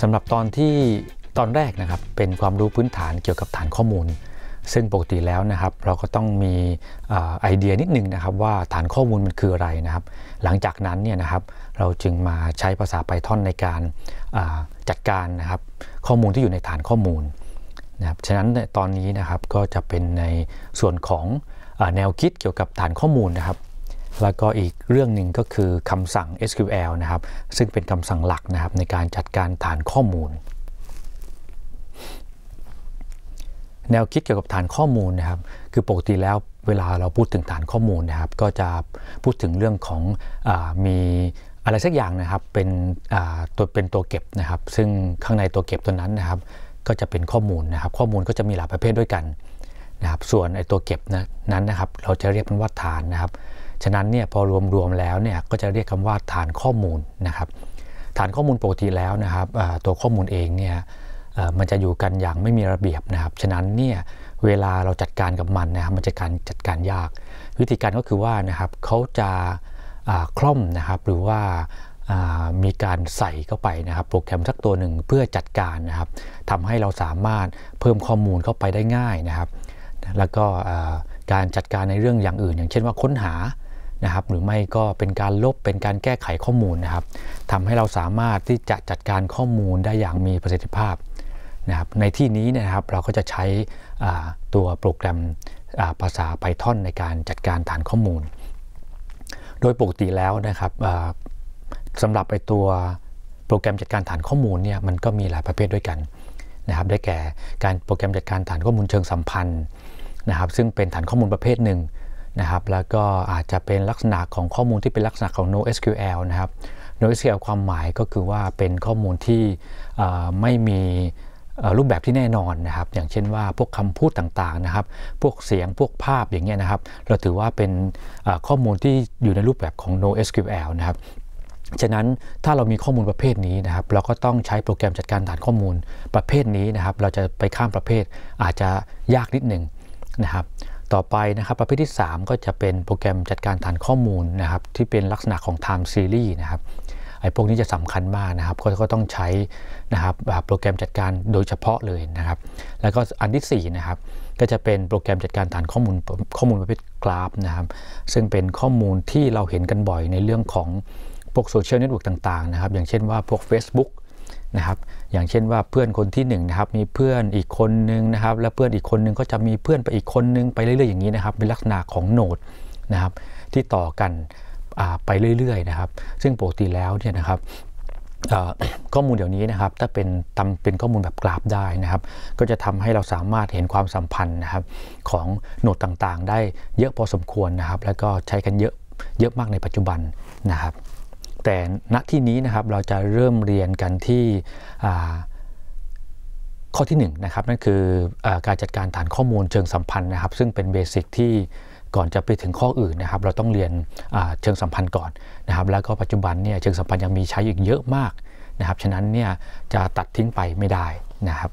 สำหรับตอนที่ตอนแรกนะครับเป็นความรู้พื้นฐานเกี่ยวกับฐานข้อมูล ซึ่งปกติแล้วนะครับ เราก็ต้องมีไอเดียนิดนึงนะครับ ว่าฐานข้อมูลมันคืออะไรนะครับ หลังจากนั้นเนี่ยนะครับ เราจึงมาใช้ภาษาไพทอนในการจัดการนะครับข้อมูลที่อยู่ในฐานข้อมูลนะครับฉะนั้นตอนนี้นะครับก็จะเป็นในส่วนของอแนวคิดเกี่ยวกับฐานข้อมูลนะครับแล้วก็อีกเรื่องหนึ่งก็คือคำสั่ง SQL นะครับ ซึ่งเป็นคำสั่งหลักนะครับ ในการจัดการฐานข้อมูล แนวคิดเกี่ยวกับฐานข้อมูลนะครับ คือปกติแล้วเวลาเราพูดถึงฐานข้อมูลนะครับ ก็จะพูดถึงเรื่องของอมีอะไรสักอย่างนะครับ เป็นตัวเป็นตัวเก็บนะครับ ซึ่งข้างในตัวเก็บตัวนั้นนะครับ ก็จะเป็นข้อมูลนะครับ ข้อมูลก็จะมีหลายประเภทด้วยกันนะครับ ส่วนไอ้ตัวเก็บนะนั้นนะครับ เราจะเรียกมันว่าฐานนะครับฉะนั้นเนี่ยพอรวม ๆ แล้วเนี่ยก็จะเรียกคำว่าฐานข้อมูลนะครับฐานข้อมูลปกติแล้วนะครับตัวข้อมูลเองเนี่ยมันจะอยู่กันอย่างไม่มีระเบียบนะครับฉะนั้นเนี่ยเวลาเราจัดการกับมันนะครับมันจะการจัดการยาก วิธีการก็คือว่านะครับเขาจะคล่อมนะครับหรือว่ามีการใส่เข้าไปนะครับ โปรแกรมสักตัวหนึ่งเพื่อจัดการนะครับทำให้เราสามารถเพิ่มข้อมูลเข้าไปได้ง่ายนะครับ แล้วก็การจัดการในเรื่องอย่างอื่น อย่างเช่นว่าค้นหานะครับหรือไม่ก็เป็นการลบเป็นการแก้ไขข้อมูลนะครับทำให้เราสามารถที่จะจัดการข้อมูลได้อย่างมีประสิทธิภาพนะครับในที่นี้นะครับเราก็จะใช้ตัวโปรแกรมภาษา Python ในการจัดการฐานข้อมูล โดยปกติแล้วนะครับสำหรับไอตัวโปรแกรมจัดการฐานข้อมูลเนี่ยมันก็มีหลายประเภทด้วยกันนะครับได้แก่การโปรแกรมจัดการฐานข้อมูลเชิงสัมพันธ์นะครับซึ่งเป็นฐานข้อมูลประเภทหนึ่งนะครับแล้วก็อาจจะเป็นลักษณะของข้อมูลที่เป็นลักษณะของ NoSQL นะครับ NoSQL ความหมายก็คือว่าเป็นข้อมูลที่ไม่มีรูปแบบที่แน่นอนนะครับ อย่างเช่นว่าพวกคำพูดต่างๆนะครับ พวกเสียงพวกภาพอย่างเงี้ยนะครับ เราถือว่าเป็นข้อมูลที่อยู่ในรูปแบบของ NoSQL นะครับฉะนั้นถ้าเรามีข้อมูลประเภทนี้นะครับ เราก็ต้องใช้โปรแกรมจัดการฐานข้อมูลประเภทนี้นะครับ เราจะไปข้ามประเภทอาจจะยากนิดหนึ่งนะครับต่อไปนะครับประเภทที่ 3 ก็จะเป็นโปรแกรมจัดการฐานข้อมูลนะครับที่เป็นลักษณะของ Time Series นะครับไอ้พวกนี้จะสำคัญมากนะครับ ก็ต้องใช้นะครับโปรแกรมจัดการโดยเฉพาะเลยนะครับแล้วก็อันที่4นะครับก็จะเป็นโปรแกรมจัดการฐานข้อมูลข้อมูลประเภทกราฟนะครับ ซึ่งเป็นข้อมูลที่เราเห็นกันบ่อยในเรื่องของพวกโซเชียลเน็ตเวิร์กต่างๆนะครับอย่างเช่นว่าพวก Facebook นะครับอย่างเช่นว่าเพื่อนคนที่1นนะครับมีเพื่อนอีกคนนึงนะครับ และเพื่อนอีกคนนึงก็จะมีเพื่อนไปอีกคนนึงไปเรื่อย ๆ อย่างนี้นะครับเป็นลักษณะของโนดนะครับ ที่ต่อกันไปเรื่อย ๆ นะครับ ซึ่งปกติแล้วเนี่ยนะครับข้อมูลเดี๋ยวนี้นะครับ ถ้าเป็นํำเป็นข้อมูลแบบกราฟได้นะครับ ก็จะทำให้เราสามารถเห็นความสัมพันธ์นะครับของโนดต่างๆ ได้เยอะพอสมควรนะครับ แล้วก็ใช้กันเยอะเยอะมากในปัจจุบันนะครับแต่ณที่นี้นะครับเราจะเริ่มเรียนกันที่ข้อที่1นนะครับนั่นคืออการจัดการฐานข้อมูลเชิงสัมพันธ์นะครับซึ่งเป็นเบสิกที่ก่อนจะไปถึงข้ออื่นนะครับ เราต้องเรียนเชิงสัมพันธ์ก่อนนะครับ แล้วก็ปัจจุบันเนี่ยเชิงสัมพันธ์ยังมีใช้อีกเยอะมากนะครับฉะนั้นเนี่ยจะตัดทิ้งไปไม่ได้นะครับ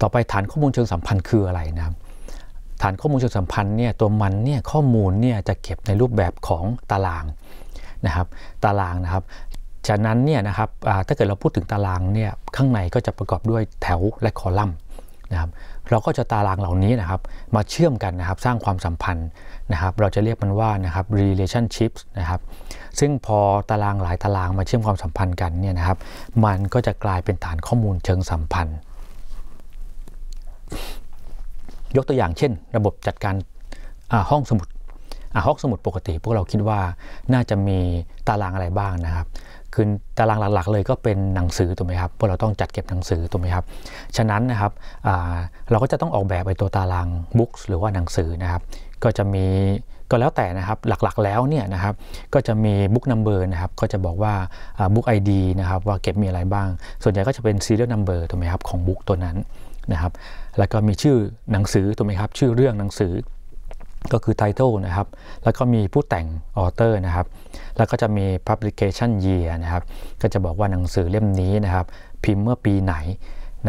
ต่อไปฐานข้อมูลเชิงสัมพันธ์คืออะไรนะครับฐานข้อมูลเชิงสัมพันธ์เนี่ยตัวมันเนี่ยข้อมูลเนี่ยจะเก็บในรูปแบบของตารางนะครับตารางนะครับฉะนั้นเนี่ยนะครับถ้าเกิดเราพูดถึงตารางเนี่ยข้างในก็จะประกอบด้วยแถวและคอลัมน์นะครับเราก็จะตารางเหล่านี้นะครับมาเชื่อมกันนะครับสร้างความสัมพันธ์นะครับเราจะเรียกมันว่านะครับ relationships นะครับซึ่งพอตารางหลายตารางมาเชื่อมความสัมพันธ์กันเนี่ยนะครับมันก็จะกลายเป็นฐานข้อมูลเชิงสัมพันธ์ยกตัวอย่างเช่นระบบจัดการห้องสมุดห้องสมุดปกติ พวกเราคิดว่าน่าจะมีตารางอะไรบ้างนะครับคือตารางหลักๆเลยก็เป็นหนังสือถูกไหมครับพวกเราต้องจัดเก็บหนังสือถูกไหมครับ ฉะนั้นนะครับเราก็จะต้องออกแบบไปตัวตารางบุ๊กหรือว่าหนังสือนะครับ ก็จะมีก็แล้วแต่นะครับหลักๆแล้วเนี่ยนะครับก็จะมีบุ๊กนัมเบอร์นะครับ ก็จะบอกว่าบุ๊กไอดีนะครับว่าเก็บมีอะไรบ้าง ส่วนใหญ่ก็จะเป็นซีเรียลนัมเบอร์ถูกไหมครับ ของบุ๊กตัวนั้นนะครับแล้วก็มีชื่อหนังสือถูกไหมครับ ชื่อเรื่องหนังสือก็คือไท t l ลนะครับ แล้วก็มีผู้แต่งออเตอร์นะครับแล้วก็จะมี publication year นะครับก็จะบอกว่าหนังสือเล่มนี้นะครับ พิมพ์เมื่อปีไหน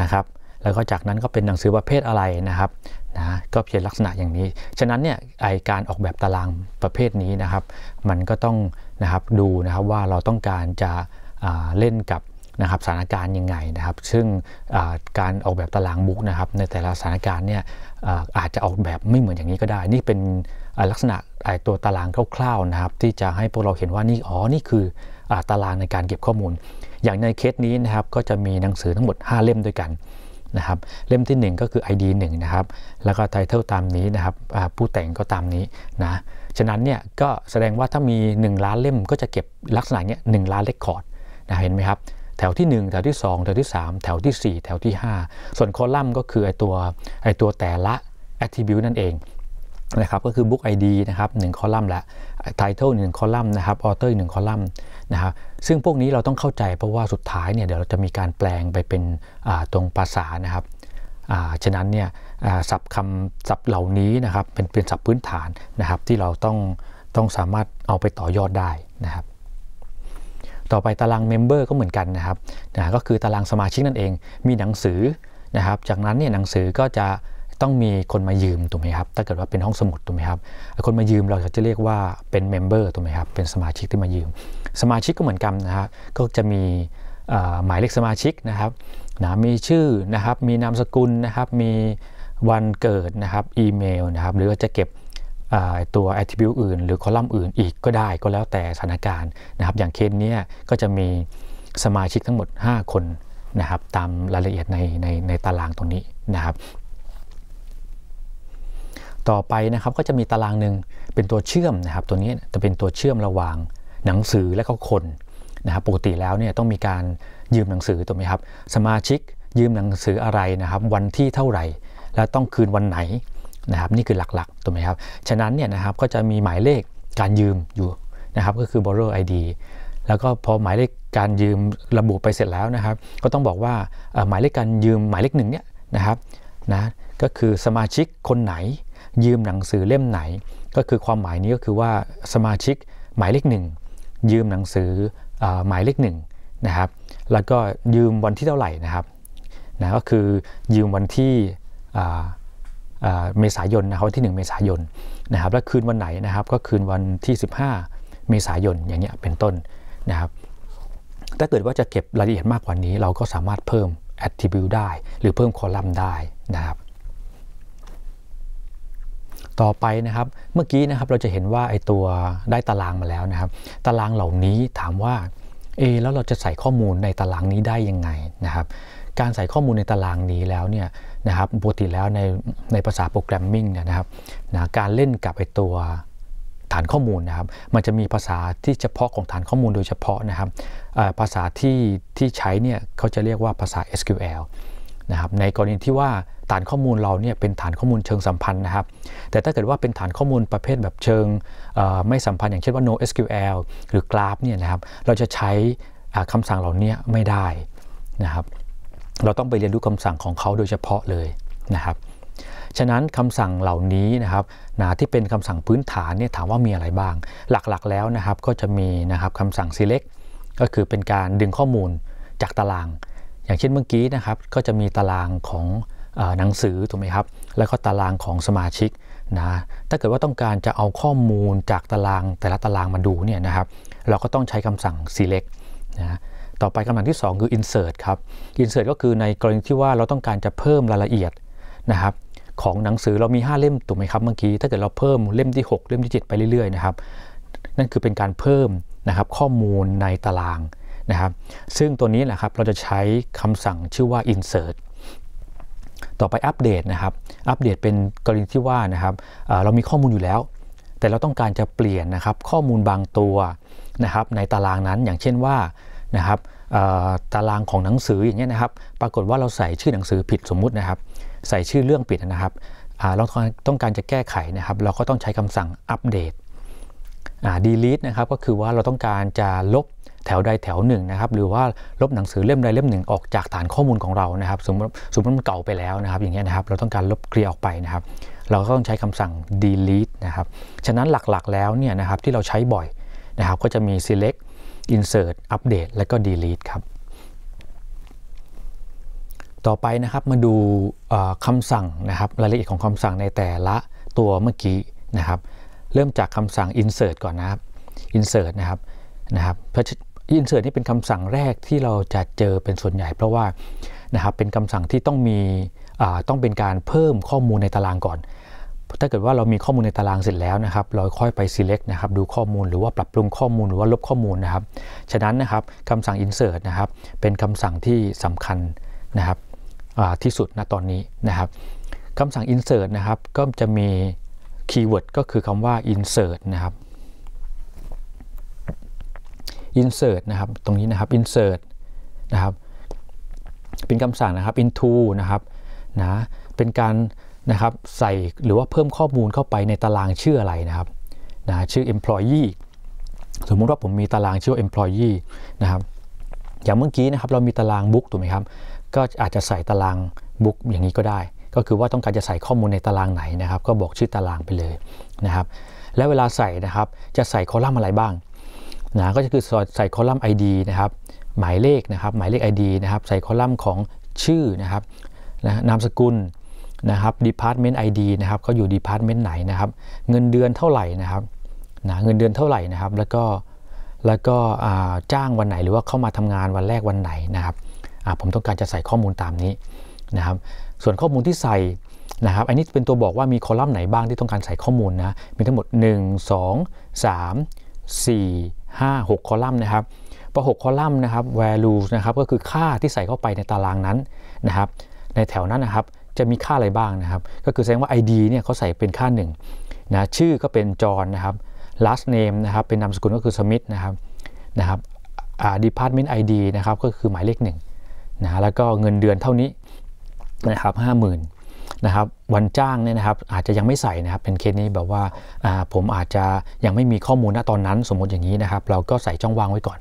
นะครับ แล้วก็จากนั้นก็เป็นหนังสือประเภทอะไรนะครับนะก็เพียงลักษณะอย่างนี้ ฉะนั้นเนี่ยไอการออกแบบตารางประเภทนี้นะครับ มันก็ต้องนะครับดูนะครับว่าเราต้องการจะเล่นกับนะครับสถานการณ์ยังไงนะครับ ซึ่งการออกแบบตารางบุ๊กนะครับในแต่ละสถานการณ์เนี่ยอาจจะออกแบบไม่เหมือนอย่างนี้ก็ได้ นี่เป็นลักษณะไอตัวตารางคร่าวๆนะครับ ที่จะให้พวกเราเห็นว่านี่อ๋อนี่คือตารางในการเก็บข้อมูล อย่างในเคสนี้นะครับก็จะมีหนังสือทั้งหมด 5 เล่มด้วยกันนะครับเล่มที่ 1 ก็คือ ID 1นะครับแล้วก็ไทเทลตามนี้นะครับผู้แต่งก็ตามนี้นะฉะนั้นเนี่ยก็แสดงว่าถ้ามี 1 ล้านเล่มก็จะเก็บลักษณะเนี้ยหล้านเลคคอร์ดนะเห็นไหมครับ แถวที่ 1 แถวที่ 2 แถวที่ 3 แถวที่ 4 แถวที่ 5 ส่วนคอลัมน์ก็คือไอตัวไอตัวแต่ละ attribute นั่นเองนะครับก็คือ Book ID นะครับ1คอลัมน์ละ Title 1คอลัมน์นะครับ Author 1คอลัมน์นะครับซึ่งพวกนี้เราต้องเข้าใจเพราะว่าสุดท้ายเนี่ย เดี๋ยวเราจะมีการแปลงไปเป็นตรงภาษานะครับ ฉะนั้นเนี่ยศัพท์คำศัพท์เหล่านี้นะครับเป็นเป็นศัพท์พื้นฐานนะครับ ที่เราต้องต้องสามารถเอาไปต่อยอดได้นะครับ ต่อไปตารางเมมเบอร์ก็เหมือนกันนะครับนะก็คือตารางสมาชิกนั่นเองมีหนังสือนะครับจากนั้นเนี่ยหนังสือก็จะต้องมีคนมายืม ถูกไหมครับ ถ้าเกิดว่าเป็นห้องสมุด ถูกไหมครับคนมายืมเราจะเรียกว่าเป็นเมมเบอร์ ถูกไหมครับ เป็นสมาชิกที่มายืม สมาชิกก็เหมือนกันนะครับก็จะมีหมายเลขสมาชิกนะครับ นะ มีชื่อนะครับ มีนามสกุลนะครับ มีวันเกิดนะครับ อีเมลนะครับหรือจะเก็บตัว attribute อื่น หรือคอลัมน์อื่นอีกก็ได้ ก็แล้วแต่สถานการณ์นะครับ อย่างเคสนี้ก็จะมีสมาชิกทั้งหมด 5 คนนะครับ ตามรายละเอียดในในในตารางตรงนี้นะครับต่อไปนะครับก็จะมีตารางหนึ่งเป็นตัวเชื่อมนะครับตัวนี้จะเป็นตัวเชื่อมระหว่างหนังสือและก็คนนะครับปกติแล้วเนี่ยต้องมีการยืมหนังสือถูกไหมครับสมาชิกยืมหนังสืออะไรนะครับวันที่เท่าไหร่และต้องคืนวันไหนนะครับนี่คือหลักๆถูกไหมครับฉะนั้นเนี่ยนะครับก็จะมีหมายเลขการยืมอยู่นะครับก็คือ borrow ID แล้วก็พอหมายเลขการยืมระบุไปเสร็จแล้วนะครับ ก็ต้องบอกว่าหมายเลขการยืมหมายเลขหนึ่งเนี่ยนะครับนะก็คือสมาชิกคนไหนยืมหนังสือเล่มไหน ก็คือความหมายนี้ก็คือว่าสมาชิกหมายเลขหนึ่งยืมหนังสืออหมายเลขหนึ่งนะครับแล้วก็ยืมวันที่เท่าไหร่นะครับนะก็คือยืมวันที่เมษายนนะครับที่ 1 เมษายนนะครับ และคืนวันไหนนะครับ ก็คืนวันที่ 15 เมษายนอย่างเงี้ยเป็นต้นนะครับ ถ้าเกิดว่าจะเก็บรายละเอียดมากกว่านี้ เราก็สามารถเพิ่ม attribute ได้ หรือเพิ่มคอลัมน์ได้นะครับต่อไปนะครับ เมื่อกี้นะครับ เราจะเห็นว่าไอตัวได้ตารางมาแล้วนะครับ ตารางเหล่านี้ถามว่าเอ แล้วเราจะใส่ข้อมูลในตารางนี้ได้ยังไงนะครับ การใส่ข้อมูลในตารางนี้แล้วเนี่ยนะครับปกติแล้ว ในในภาษาโปรแกรมมิ่งเนี่ยนะครับนะการเล่นกับไอตัวฐานข้อมูลนะครับ มันจะมีภาษาที่เฉพาะของฐานข้อมูลโดยเฉพาะนะครับ ภาษาที่ที่ใช้เนี่ย เขาจะเรียกว่าภาษา SQL นะครับ ในกรณีที่ว่าฐานข้อมูลเราเนี่ยเป็นฐานข้อมูลเชิงสัมพันธ์นะครับ แต่ถ้าเกิดว่าเป็นฐานข้อมูลประเภทแบบเชิงไม่สัมพันธ์อย่างเช่นว่า NoSQL หรือกราฟเนี่ยนะครับ เราจะใช้คำสั่งเหล่านี้ไม่ได้นะครับ เราต้องไปเรียนรู้คำสั่งของเขาโดยเฉพาะเลยนะครับ ฉะนั้นคำสั่งเหล่านี้นะครับนะที่เป็นคำสั่งพื้นฐานเนี่ยถามว่ามีอะไรบ้าง หลักๆ แล้วนะครับ ก็จะมีนะครับคำสั่ง select ก็คือเป็นการดึงข้อมูลจากตาราง อย่างเช่นเมื่อกี้นะครับ ก็จะมีตารางของหนังสือถูกไหมครับ แล้วก็ตารางของสมาชิกนะ ถ้าเกิดว่าต้องการจะเอาข้อมูลจากตารางแต่ละตารางมาดูเนี่ยนะครับ เราก็ต้องใช้คำสั่ง select นะ ต่อไปคำสั่งที่ 2 คือ insert ครับ insert ก็คือในกรณีที่ว่าเราต้องการจะเพิ่มรายละเอียดนะครับของหนังสือเรามี5เล่มถูกไหมครับเมื่อกี้ ถ้าเกิดเราเพิ่มเล่มที่ 6 เล่มที่7ไปเรื่อยๆนะครับ นั่นคือเป็นการเพิ่มนะครับข้อมูลในตารางนะครับ ซึ่งตัวนี้แหละครับเราจะใช้คำสั่งชื่อว่า insert ต่อไปอัปเดตนะครับ อัปเดตเป็นกรณีที่ว่านะครับเรามีข้อมูลอยู่แล้ว แต่เราต้องการจะเปลี่ยนนะครับข้อมูลบางตัวนะครับในตารางนั้น อย่างเช่นว่านะครับตารางของหนังสืออย่างเงี้ยนะครับ ปรากฏว่าเราใส่ชื่อหนังสือผิดสมมุตินะครับ ใส่ชื่อเรื่องผิดนะครับ เราต้องการจะแก้ไขนะครับ เราก็ต้องใช้คำสั่งอัปเดต delete นะครับ ก็คือว่าเราต้องการจะลบแถวใดแถวหนึ่งนะครับหรือว่าลบหนังสือเล่มใดเล่มหนึ่งออกจากฐานข้อมูลของเรานะครับสมมติสมมติมันเก่าไปแล้วนะครับ อย่างเงี้ยนะครับเราต้องการลบเคลียร์ออกไปนะครับ เราก็ต้องใช้คำสั่ง delete นะครับฉะนั้นหลักๆ แล้วเนี่ยนะครับที่เราใช้บ่อยนะครับ ก็จะมี select insert update และก็ delete ครับ ต่อไปนะครับมาดูคำสั่งนะครับรายละเอียดของคำสั่งในแต่ละตัวเมื่อกี้นะครับ เริ่มจากคำสั่ง insert ก่อนนะครับ insert นะครับนะครับอินเสิร์ตนี่เป็นคำสั่งแรกที่เราจะเจอเป็นส่วนใหญ่เพราะว่านะครับเป็นคำสั่งที่ต้องมีต้องเป็นการเพิ่มข้อมูลในตารางก่อนถ้าเกิดว่าเรามีข้อมูลในตารางเสร็จแล้วนะครับเราค่อยไป select นะครับดูข้อมูลหรือว่าปรับปรุงข้อมูลหรือว่าลบข้อมูลนะครับ ฉะนั้นนะครับคำสั่ง insert นะครับ เป็นคำสั่งที่สำคัญนะครับที่สุดณตอนนี้นะครับคำสั่ง insert นะครับ ก็จะมีคีย์เวิร์ดก็คือคำว่า insert นะครับ insert นะครับ ตรงนี้นะครับ insert นะครับ เป็นคำสั่งนะครับ into นะครับนะเป็นการนะครับใส่หรือว่าเพิ่มข้อมูลเข้าไปในตารางชื่ออะไรนะครับนะชื่อ employee สมมุติว่าผมมีตารางชื่อ employee นะครับอย่างเมื่อกี้นะครับเรามีตาราง book ถูกไหมครับก็อาจจะใส่ตาราง book อย่างนี้ก็ได้ ก็คือว่าต้องการจะใส่ข้อมูลในตารางไหนนะครับ ก็บอกชื่อตารางไปเลยนะครับและเวลาใส่นะครับจะใส่คอลัมน์อะไรบ้างนะก็จะคือใส่คอลัมน์ ID นะครับ หมายเลขนะครับ หมายเลข ID นะครับ ใส่คอลัมน์ของชื่อนะครับนะนามสกุลนะครับ Department ID นะครับเขาอยู่ Department ไหนนะครับ เงินเดือนเท่าไหร่นะครับนะเงินเดือนเท่าไหร่นะครับ แล้วก็ แล้วก็จ้างวันไหนหรือว่าเข้ามาทำงานวันแรกวันไหนนะครับ ผมต้องการจะใส่ข้อมูลตามนี้นะครับ ส่วนข้อมูลที่ใส่นะครับอันนี้เป็นตัวบอกว่ามีคอลัมน์ไหนบ้างที่ต้องการใส่ข้อมูลนะ มีทั้งหมด 1 2 3 4 5 6คอลัมน์นะครับพอ6คอลัมน์นะครับ value นะครับก็คือค่าที่ใส่เข้าไปในตารางนั้นนะครับ ในแถวนั้นนะครับ จะมีค่าอะไรบ้างนะครับ ก็คือแสดงว่า ID เนี่ยเขาใส่เป็นค่า1นะชื่อก็เป็นจอห์นนะครับ last name นะครับ เป็นนามสกุลก็คือสมิธนะครับนะครับ department ID นะครับก็คือหมายเลข1นะแล้วก็เงินเดือนเท่านี้นะครับห้าหมื่นนะครับวันจ้างเนี่ยนะครับอาจจะยังไม่ใส่นะครับ เป็นเคสนี้แบบว่าผมอาจจะยังไม่มีข้อมูลณตอนนั้น สมมติอย่างนี้นะครับ เราก็ใส่ช่องว่างไว้ก่อน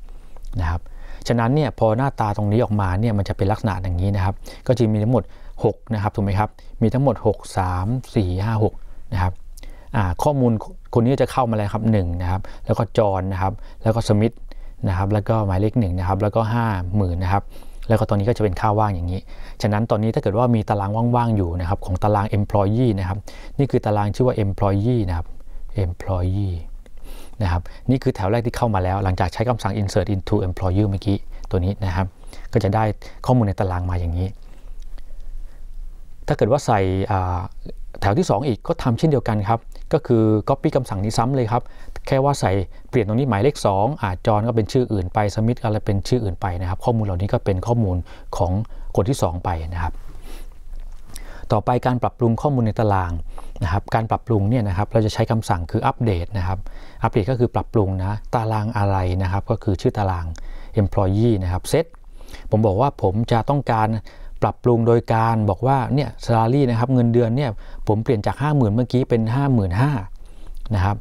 นะครับฉะนั้นเนี่ยพอหน้าตาตรงนี้ออกมาเนี่ยมันจะเป็นลักษณะอย่างนี้นะครับ ก็จะมีทั้งหมด 6 นะครับถูกไหมครับ มีทั้งหมด 6 3 4 5 6นะครับข้อมูลคนนี้จะเข้ามาแล้วครับ1นะครับแล้วก็จอนนะครับ แล้วก็สมิธนะครับแล้วก็หมายเลข1นะครับ แล้วก็ 5 0,000นะครับแล้วก็ตอนนี้ก็จะเป็นค่าว่างอย่างนี้ ฉะนั้นตอนนี้ถ้าเกิดว่ามีตารางว่างๆอยู่นะครับของตาราง employee นะครับนี่คือตารางชื่อว่า employee นะครับ employee นะครับนี่คือแถวแรกที่เข้ามาแล้วหลังจากใช้คำสั่ง insert into employee เมื่อกี้ตัวนี้นะครับ ก็จะได้ข้อมูลในตารางมาอย่างนี้ ถ้าเกิดว่าใส่แถวที่ 2 อีกก็ทำเช่นเดียวกันครับ ก็คือ Copy คำสั่งนี้ซ้ำเลยครับ แค่ว่าใส่เปลี่ยนตรงนี้หมายเลข 2อาจจอนก็เป็นชื่ออื่นไปสมิธอะไรเป็นชื่ออื่นไปนะครับ ข้อมูลเหล่านี้ก็เป็นข้อมูลของคนที่ 2 ไปนะครับ ต่อไปการปรับปรุงข้อมูลในตารางนะครับ การปรับปรุงเนี่ยนะครับเราจะใช้คำสั่งคืออัปเดตนะครับอัปเดตก็คือปรับปรุงนะตารางอะไรนะครับก็คือชื่อตาราง employee นะครับ set ผมบอกว่าผมจะต้องการปรับปรุงโดยการบอกว่าเนี่ยสลารีนะครับเงินเดือนเนี่ยผมเปลี่ยนจาก 50,000 เมื่อกี้เป็น55,000นะครับ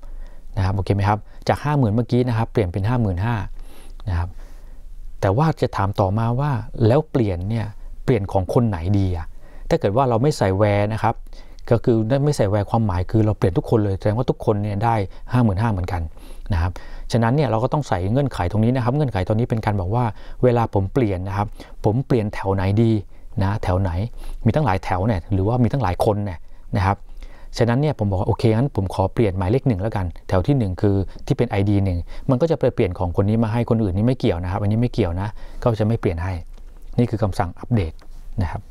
นะครับโอเคไหมครับ จาก 50,000เมื่อกี้นะครับเปลี่ยนเป็น5 0 0 0 0นะครับแต่ว่าจะถามต่อมาว่าแล้วเปลี่ยนเนี่ยเปลี่ยนของคนไหนดีอะถ้าเกิดว่าเราไม่ใส่แวร์นะครับก็คือไม่ใส่แวร์ความหมายคือเราเปลี่ยนทุกคนเลยแสดงว่าทุกคนเนี่ยได้ 55,000เหมือนกันนะครับฉะนั้นเนี่ยเราก็ต้องใส่เงื่อนไขตรงนี้นะครับเงื่อนไขตอนนี้เป็นการบอกว่าเวลาผมเปลี่ยนนะครับผมเปลี่ยนแถวไหนดีนะแถวไหนมีตั้งหลายแถวเนี่ยหรือว่ามีตั้งหลายคนเนี่ยนะครับ ฉะนั้นเนี่ยผมบอกว่าโอเคงั้นผมขอเปลี่ยนหมายเลขหนึ่งแล้วกันแถวที่ 1 คือที่เป็น ID 1มันก็จะเปลี่ยนของคนนี้มาให้คนอื่นนี่ไม่เกี่ยวนะครับอันนี้ไม่เกี่ยวนะก็จะไม่เปลี่ยนให้นี่คือคำสั่งอัปเดตนะครับ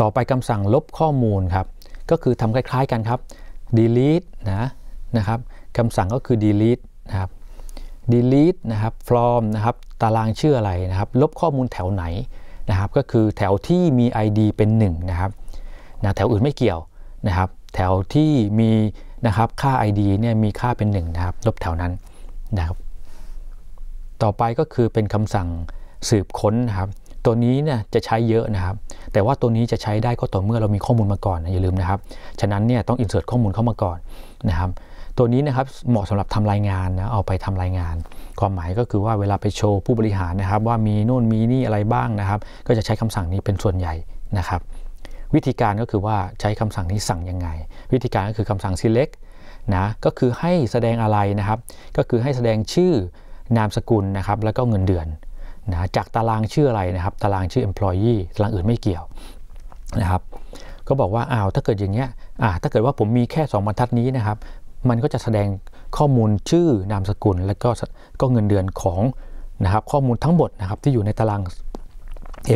ต่อไปคำสั่งลบข้อมูลครับ ก็คือทำคล้าย ๆ กันครับ delete นะนะครับคำสั่งก็คือ delete นะครับ delete นะครับ from นะครับตารางชื่ออะไรนะครับ ลบข้อมูลแถวไหนนะครับ ก็คือแถวที่มี ID เป็น 1 นะครับนะแถวอื่นไม่เกี่ยวนะครับ แถวที่มีนะครับค่า ID เนี่ยมีค่าเป็น1นะครับลบแถวนั้นนะครับ ต่อไปก็คือเป็นคำสั่งสืบค้นนะครับ ตัวนี้เนี่ยจะใช้เยอะนะครับ แต่ว่าตัวนี้จะใช้ได้ก็ต่อเมื่อเรามีข้อมูลมาก่อนอย่าลืมนะครับ ฉะนั้นเนี่ยต้องอินเสิร์ตข้อมูลเข้ามาก่อนนะครับตัวนี้นะครับ เหมาะสำหรับทำรายงานนะ เอาไปทำรายงาน ความหมายก็คือว่าเวลาไปโชว์ผู้บริหารนะครับ ว่ามีโน่นมีนี่อะไรบ้างนะครับ ก็จะใช้คำสั่งนี้เป็นส่วนใหญ่นะครับ วิธีการก็คือว่าใช้คำสั่งนี้สั่งยังไง วิธีการก็คือคำสั่ง select นะ ก็คือให้แสดงอะไรนะครับ ก็คือให้แสดงชื่อนามสกุลนะครับ แล้วก็เงินเดือนนะ จากตารางชื่ออะไรนะครับ ตารางชื่อ employee ตารางอื่นไม่เกี่ยวนะครับ ก็บอกว่า อ้าว ถ้าเกิดอย่างเงี้ย อ่า ถ้าเกิดว่าผมมีแค่2บรรทัดนี้นะครับมันก็จะแสดงข้อมูลชื่อนามสกุลและก็ก็เงินเดือนของนะครับข้อมูลทั้งหมดนะครับที่อยู่ในตาราง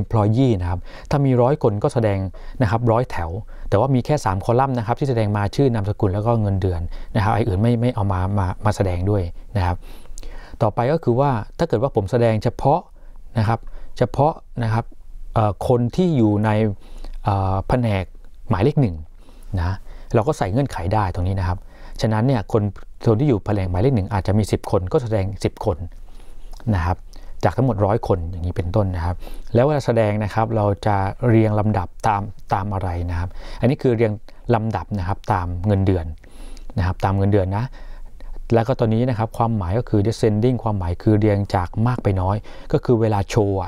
employee นะครับถ้ามีร้อยคนก็แสดงนะครับร้อยแถว แต่ว่ามีแค่ 3คอลัมน์นะครับที่แสดงมาชื่อนามสกุลแล้วก็เงินเดือนนะครับไอ้อื่นไม่ไม่เอามามามาแสดงด้วยนะครับต่อไปก็คือว่าถ้าเกิดว่าผมแสดงเฉพาะนะครับเฉพาะนะครับคนที่อยู่ในแผนกหมายเลขหนึ่งนะเราก็ใส่เงื่อนไขได้ตรงนี้นะครับฉะนั้นเนี่ยคนซนที่อยู่แผนกหมายเลขหนึ่งอาจจะมี 10 คนก็แสดง 10 คนนะครับจากทั้งหมดร้อยคนอย่างนี้เป็นต้นนะครับ แล้วเวลาแสดงนะครับเราจะเรียงลำดับตามตามอะไรนะครับ อันนี้คือเรียงลำดับนะครับตามเงินเดือนนะครับตามเงินเดือนนะแล้วก็ตอนนี้นะครับความหมายก็คือ descending ความหมายคือเรียงจากมากไปน้อย ก็คือเวลาโชว์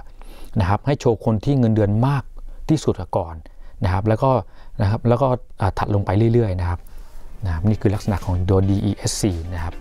นะครับ ให้โชว์คนที่เงินเดือนมากที่สุดก่อนนะครับแล้วก็นะครับแล้วก็ถัดลงไปเรื่อยๆนะครับนะครับนี่คือลักษณะของตัว DESC นะครับ